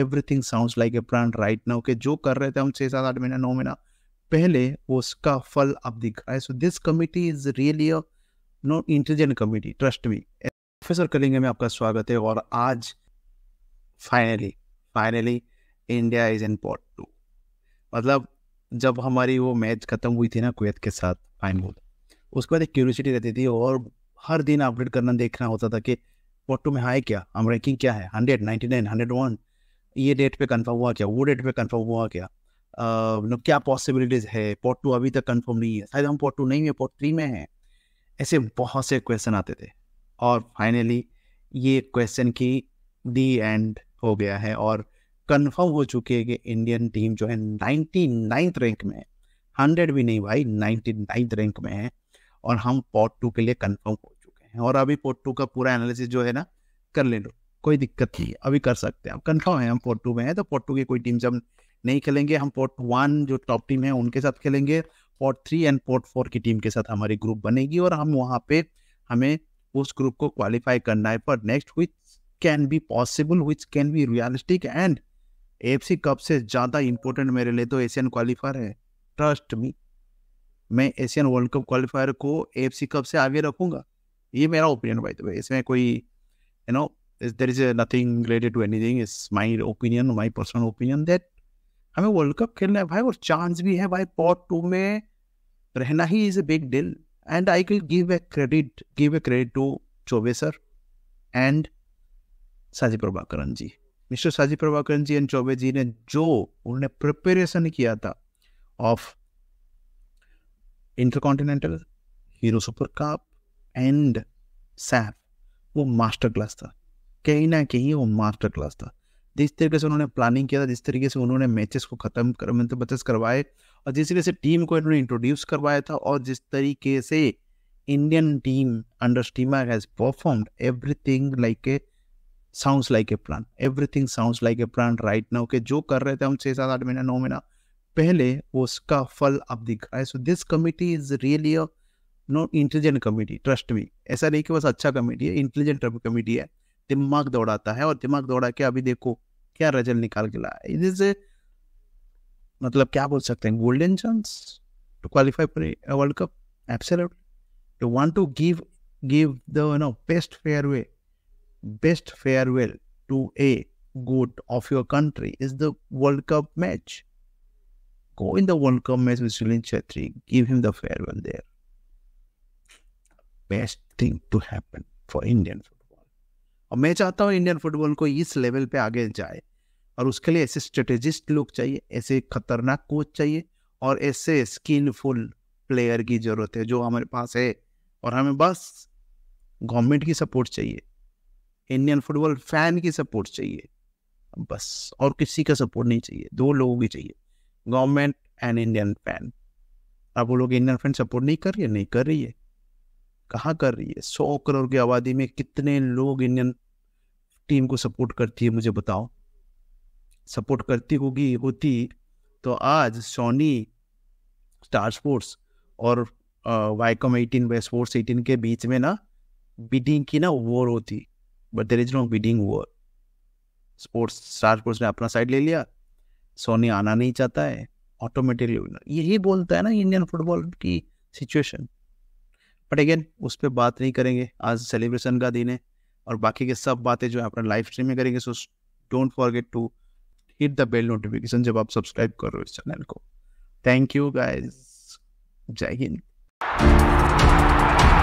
everything sounds like a plan right now के जो कर रहे थे हम छः सात आठ महीना नौ महीना पहले वो उसका फल अब दिख रहा है so this committee is really a not intelligent committee trust me professor कलिंगे में आपका स्वागत है और आज finally finally India is in pot two मतलब जब हमारी वो मैच खत्म हुई थी ना कुवैत के साथ फाइनल उसके बाद एक क्यूरियोसिटी रहती थी और हर दिन अपडेट करना देखना होता था कि पॉट टू में हाई क्या हम रैंकिंग क्या है hundred ninety nine hundred one ये डेट पे कंफर्म हुआ क्या वो डेट पे कंफर्म हुआ क्या uh, क्या पॉसिबिलिटीज है पोर्ट टू अभी तक कंफर्म नहीं है शायद हम पोर्ट टू नहीं है पोर्ट थ्री में है ऐसे बहुत से क्वेश्चन आते थे और फाइनली ये क्वेश्चन की दी एंड हो गया है और कंफर्म हो चुके है कि इंडियन टीम जो है नाइन्टी नाइन्थ रैंक में है हंड्रेड भी नहीं भाई नाइन्टी नाइन्थ रैंक में है और हम पोर्ट टू के लिए कंफर्म हो चुके हैं और अभी पोर्ट टू का पूरा एनालिसिस जो है ना कर ले लो कोई दिक्कत नहीं है अभी कर सकते हैं हम कन्फर्म है हम पोर्ट टू में हैं तो पोर्ट टू की कोई टीम से हम नहीं खेलेंगे हम पोर्ट वन जो टॉप टीम है उनके साथ खेलेंगे pot three and pot four की टीम के साथ हमारी ग्रुप बनेगी और हम वहाँ पे हमें उस ग्रुप को क्वालिफाई करना है पर next which can be possible which can be realistic and F C cup से ज़्यादा इंपॉर्टेंट मेरे लिए तो एशियन क्वालिफायर है ट्रस्ट मी मैं एशियन वर्ल्ड कप क्वालिफायर को एफ सी कप से आगे रखूंगा ये मेरा ओपिनियन भाई तो इसमें कोई you know there is a, nothing related to anything it's my opinion my personal opinion that हमें वर्ल्ड कप खेलना है भाई और चांस भी है भाई पॉट टू में रहना ही is a big deal and I will give a credit give a credit to Chaubey sir and Saji Prabhakaran ji mister Saji Prabhakaran ji and Chaubey ji ने जो उन्होंने प्रिपरेशन किया था of intercontinental hero super cup and SAFF वो मास्टर क्लास था कहीं ना कहीं वो मास्टर क्लास था जिस तरीके से उन्होंने प्लानिंग किया था जिस तरीके से उन्होंने मैचेस को ख़त्म कर मतलब मैचेस करवाए और जिस तरीके से टीम को इन्होंने इंट्रोड्यूस करवाया था और जिस तरीके से Indian team under Stimac has performed everything like a sounds like a plan everything sounds like a plan right now के जो कर रहे थे हम छः सात आठ महीना नौ महीना पहले उसका फल अब दिख रहा है so this committee is really a no intelligent committee trust me ऐसा नहीं कि बस अच्छा कमेटी है इंटेलिजेंट कमेटी है दिमाग दौड़ाता है और दिमाग दौड़ा के अभी देखो क्या रिजल्ट निकाल के लाया इट इज मतलब क्या बोल सकते हैं golden chance to qualify for world cup absolutely to want to give give the no best farewell best farewell to a good of your country is the world cup match go in the world cup match with Sunil Chhetri give him the farewell there best thing to happen for Indian football और मैं चाहता हूँ Indian football को इस level पे आगे जाए और उसके लिए ऐसे स्ट्रेटेजिस्ट लोग चाहिए ऐसे खतरनाक कोच चाहिए और ऐसे स्किलफुल प्लेयर की ज़रूरत है जो हमारे पास है और हमें बस गवर्नमेंट की सपोर्ट चाहिए इंडियन फुटबॉल फैन की सपोर्ट चाहिए बस और किसी का सपोर्ट नहीं चाहिए दो लोगों की चाहिए गवर्नमेंट एंड इंडियन फैन अब वो लोग इंडियन फैन सपोर्ट नहीं कर रही है नहीं कर रही है कहाँ कर रही है सौ करोड़ की आबादी में कितने लोग इंडियन टीम को सपोर्ट करती है मुझे बताओ सपोर्ट करती होगी होती तो आज सोनी स्टार स्पोर्ट्स और वाईकॉम एटीन व स्पोर्ट्स एटीन के बीच में ना बिडिंग की ना वॉर होती but there is no bidding war sports Star Sports ने अपना साइड ले लिया सोनी आना नहीं चाहता है ऑटोमेटिकली यही बोलता है ना इंडियन फुटबॉल की सिचुएशन बट अगेन उस पर बात नहीं करेंगे आज सेलिब्रेशन का दिन है और बाकी के सब बातें जो है अपना लाइव स्ट्रीम में करेंगे so don't forget to hit the bell notification जब आप सब्सक्राइब कर रहे हो इस चैनल को थैंक यू गाइज जय हिंद